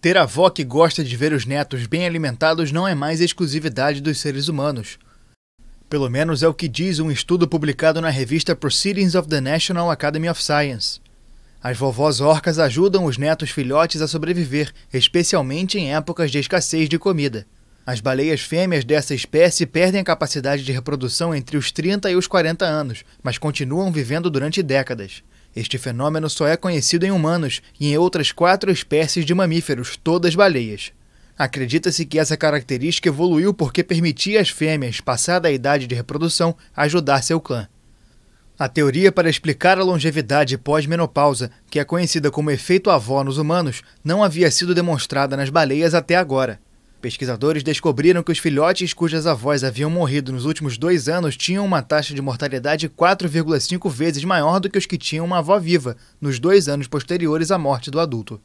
Ter avó que gosta de ver os netos bem alimentados não é mais exclusividade dos seres humanos. Pelo menos é o que diz um estudo publicado na revista Proceedings of the National Academy of Science. As vovós orcas ajudam os netos filhotes a sobreviver, especialmente em épocas de escassez de comida. As baleias fêmeas dessa espécie perdem a capacidade de reprodução entre os 30 e os 40 anos, mas continuam vivendo durante décadas. Este fenômeno só é conhecido em humanos e em outras quatro espécies de mamíferos, todas baleias. Acredita-se que essa característica evoluiu porque permitia às fêmeas, passada a idade de reprodução, ajudar seu clã. A teoria para explicar a longevidade pós-menopausa, que é conhecida como efeito avó nos humanos, não havia sido demonstrada nas baleias até agora. Pesquisadores descobriram que os filhotes cujas avós haviam morrido nos últimos dois anos tinham uma taxa de mortalidade 4,5 vezes maior do que os que tinham uma avó viva nos dois anos posteriores à morte do adulto.